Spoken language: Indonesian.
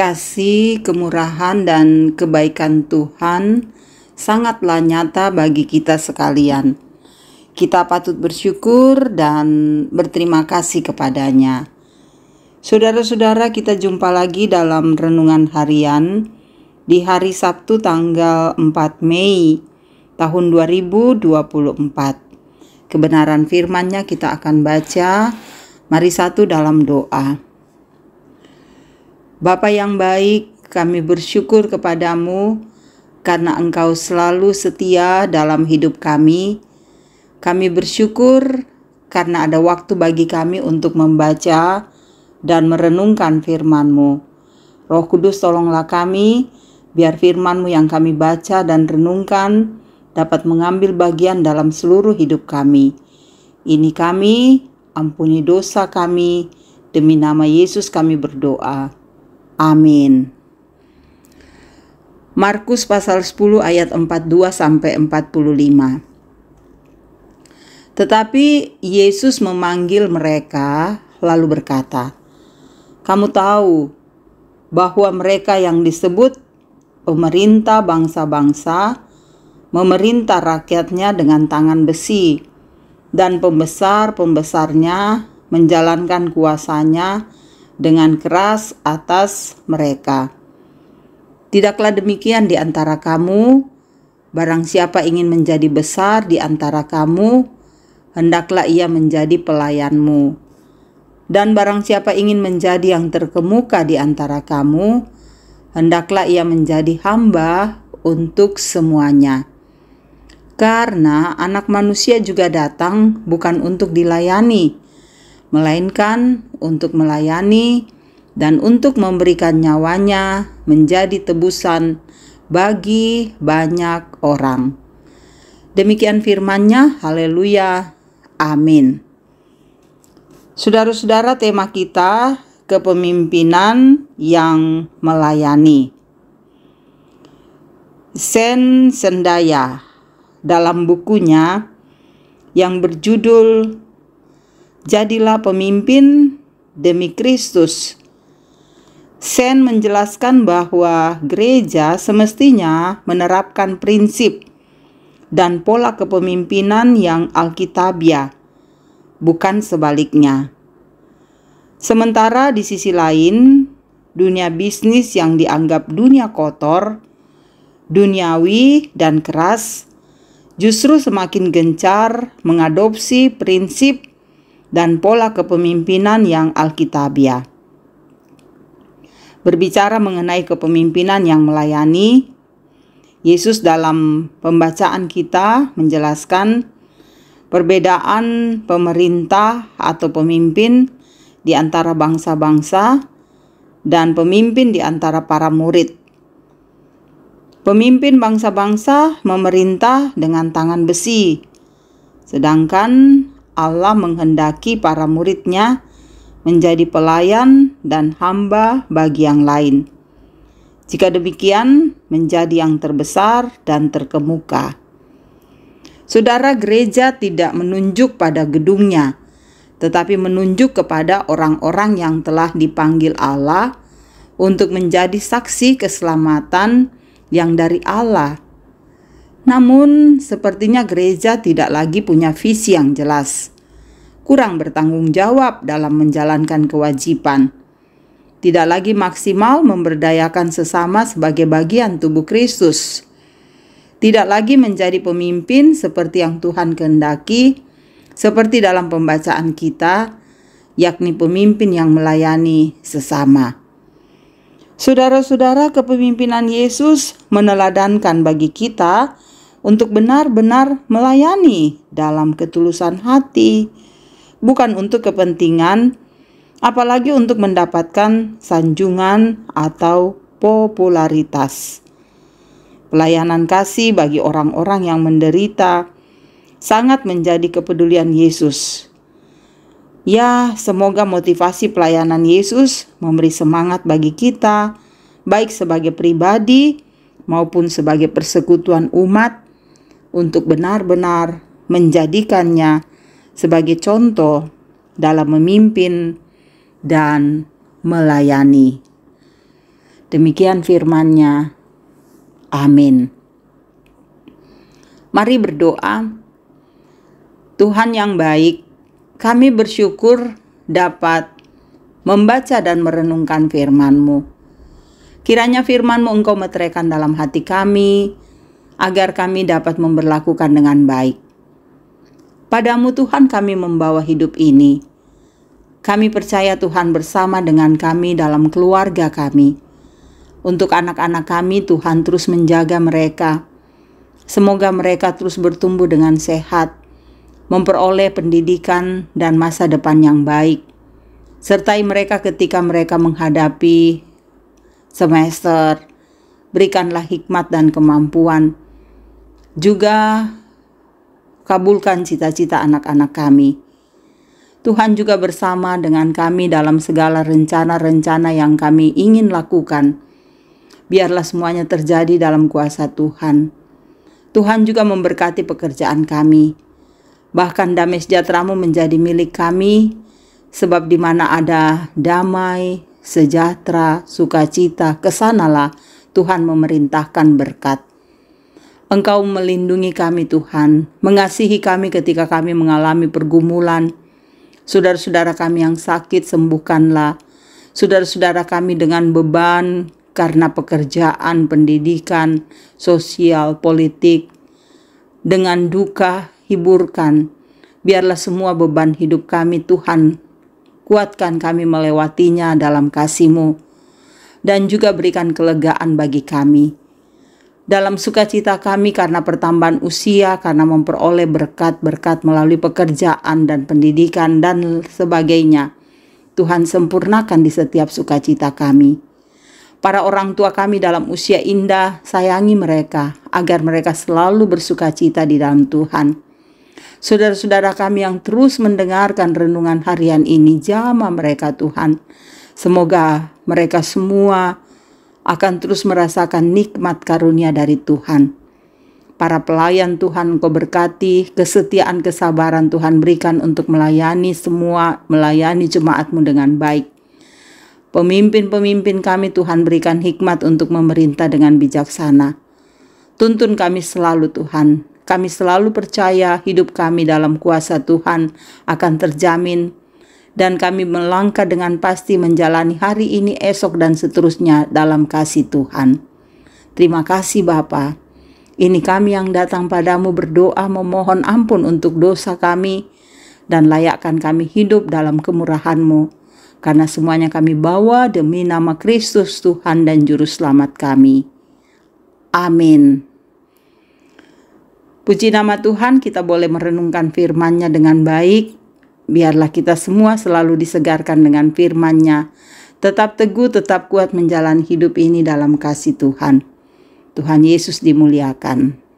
kasih, kemurahan, dan kebaikan Tuhan sangatlah nyata bagi kita sekalian. Kita patut bersyukur dan berterima kasih kepadanya. Saudara-saudara, kita jumpa lagi dalam renungan harian di hari Sabtu tanggal 4 Mei tahun 2024. Kebenaran firman-Nya kita akan baca. Mari satu dalam doa. Bapa yang baik, kami bersyukur kepadamu karena Engkau selalu setia dalam hidup kami. Kami bersyukur karena ada waktu bagi kami untuk membaca dan merenungkan firman-Mu. Roh Kudus tolonglah kami, biar firman-Mu yang kami baca dan renungkan dapat mengambil bagian dalam seluruh hidup kami. Ini kami, ampuni dosa kami, demi nama Yesus kami berdoa. Amin. Markus pasal 10 ayat 42 sampai 45. Tetapi Yesus memanggil mereka lalu berkata, "Kamu tahu bahwa mereka yang disebut pemerintah bangsa-bangsa memerintah rakyatnya dengan tangan besi, dan pembesar-pembesarnya menjalankan kuasanya dengan keras atas mereka. Tidaklah demikian di antara kamu, barang siapa ingin menjadi besar di antara kamu, hendaklah ia menjadi pelayanmu. Dan barang siapa ingin menjadi yang terkemuka di antara kamu, hendaklah ia menjadi hamba untuk semuanya. Karena anak manusia juga datang bukan untuk dilayani, melainkan untuk melayani dan untuk memberikan nyawanya menjadi tebusan bagi banyak orang. Demikian firmannya, haleluya, amin. Saudara-saudara tema kita kepemimpinan yang melayani. Sen Sendaya dalam bukunya yang berjudul Jadilah pemimpin demi Kristus. Sen menjelaskan bahwa gereja semestinya menerapkan prinsip dan pola kepemimpinan yang alkitabiah, bukan sebaliknya. Sementara di sisi lain, dunia bisnis yang dianggap dunia kotor, duniawi, dan keras justru semakin gencar mengadopsi prinsip dan pola kepemimpinan yang alkitabiah. Berbicara mengenai kepemimpinan yang melayani, Yesus dalam pembacaan kita menjelaskan perbedaan pemerintah atau pemimpin di antara bangsa-bangsa dan pemimpin di antara para murid. Pemimpin bangsa-bangsa memerintah dengan tangan besi, sedangkan Allah menghendaki para muridnya menjadi pelayan dan hamba bagi yang lain. Jika demikian, menjadi yang terbesar dan terkemuka. Saudara gereja tidak menunjuk pada gedungnya, tetapi menunjuk kepada orang-orang yang telah dipanggil Allah untuk menjadi saksi keselamatan yang dari Allah namun, sepertinya gereja tidak lagi punya visi yang jelas, kurang bertanggung jawab dalam menjalankan kewajiban, tidak lagi maksimal memberdayakan sesama sebagai bagian tubuh Kristus, tidak lagi menjadi pemimpin seperti yang Tuhan kehendaki, seperti dalam pembacaan kita, yakni pemimpin yang melayani sesama. Saudara-saudara, kepemimpinan Yesus meneladankan bagi kita untuk benar-benar melayani dalam ketulusan hati, bukan untuk kepentingan, apalagi untuk mendapatkan sanjungan atau popularitas. Pelayanan kasih bagi orang-orang yang menderita sangat menjadi kepedulian Yesus Ya, semoga motivasi pelayanan Yesus memberi semangat bagi kita, baik sebagai pribadi maupun sebagai persekutuan umat, untuk benar-benar menjadikannya sebagai contoh dalam memimpin dan melayani. Demikian firman-Nya. Amin. Mari berdoa. Tuhan yang baik, kami bersyukur dapat membaca dan merenungkan firman-Mu. Kiranya firman-Mu Engkau meteraikan dalam hati kami, agar kami dapat memperlakukan dengan baik. Padamu Tuhan kami membawa hidup ini. Kami percaya Tuhan bersama dengan kami dalam keluarga kami. Untuk anak-anak kami Tuhan terus menjaga mereka. Semoga mereka terus bertumbuh dengan sehat memperoleh pendidikan dan masa depan yang baik. Sertai mereka ketika mereka menghadapi semester. Berikanlah hikmat dan kemampuan. Juga kabulkan cita-cita anak-anak kami. Tuhan juga bersama dengan kami dalam segala rencana-rencana yang kami ingin lakukan. Biarlah semuanya terjadi dalam kuasa Tuhan. Tuhan juga memberkati pekerjaan kami bahkan damai sejahteramu menjadi milik kami, sebab di mana ada damai, sejahtera, sukacita, kesanalah Tuhan memerintahkan berkat. Engkau melindungi kami Tuhan, mengasihi kami ketika kami mengalami pergumulan. Saudara-saudara kami yang sakit sembuhkanlah. Saudara-saudara kami dengan beban karena pekerjaan, pendidikan, sosial, politik, dengan duka hiburkan. Biarlah semua beban hidup kami Tuhan, kuatkan kami melewatinya dalam kasih-Mu, dan juga berikan kelegaan bagi kami. Dalam sukacita kami karena pertambahan usia, karena memperoleh berkat-berkat melalui pekerjaan dan pendidikan dan sebagainya. Tuhan sempurnakan di setiap sukacita kami. Para orang tua kami dalam usia indah, sayangi mereka agar mereka selalu bersukacita di dalam Tuhan. Saudara-saudara kami yang terus mendengarkan renungan harian ini, jama mereka Tuhan. Semoga mereka semua akan terus merasakan nikmat karunia dari Tuhan. Para pelayan Tuhan kau berkati, kesetiaan kesabaran Tuhan berikan untuk melayani semua, melayani jemaatmu dengan baik. Pemimpin-pemimpin kami Tuhan berikan hikmat untuk memerintah dengan bijaksana. Tuntun kami selalu Tuhan, kami selalu percaya hidup kami dalam kuasa Tuhan akan terjamin dan kami melangkah dengan pasti menjalani hari ini, esok, dan seterusnya dalam kasih Tuhan. Terima kasih Bapa. Ini kami yang datang padamu berdoa memohon ampun untuk dosa kami dan layakkan kami hidup dalam kemurahanmu Karena semuanya kami bawa demi nama Kristus Tuhan dan Juru Selamat kami. Amin. Puji nama Tuhan kita boleh merenungkan firman-Nya dengan baik. Biarlah kita semua selalu disegarkan dengan firman-Nya. Tetap teguh, tetap kuat menjalani hidup ini dalam kasih Tuhan. Tuhan Yesus dimuliakan.